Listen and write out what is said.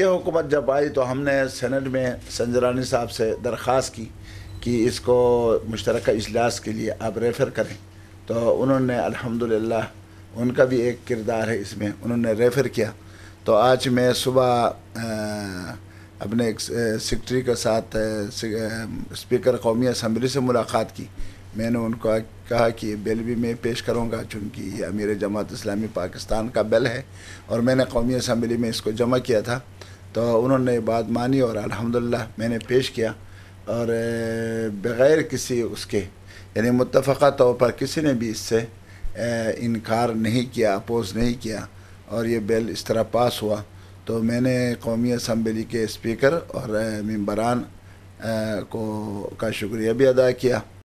ये हुकूमत जब आई तो हमने सेनेट में संजरानी साहब से दरख्वास्त की कि इसको मुश्तरक इजलास के लिए आप रेफ़र करें तो उन्होंने अल्हम्दुलिल्लाह उनका भी एक किरदार है इसमें उन्होंने रेफ़र किया तो आज मैं सुबह अपने सेक्रेटरी के साथ स्पीकर कौमी असम्बली से मुलाकात की मैंने उनको कहा कि ये बिल भी मैं पेश करूँगा चूँकि ये अमीर जमात इस्लामी पाकिस्तान का बिल है और मैंने कौमी असम्बली में इसको जमा किया था तो उन्होंने बात मानी और अल्हम्दुलिल्लाह मैंने पेश किया और बग़ैर किसी उसके यानी मुतफ़ा तौर पर किसी ने भी इससे इनकार नहीं किया अपोज़ नहीं किया और ये बिल इस तरह पास हुआ तो मैंने कौमी असम्बली के स्पीकर और मम्बरान को का शुक्रिया भी अदा किया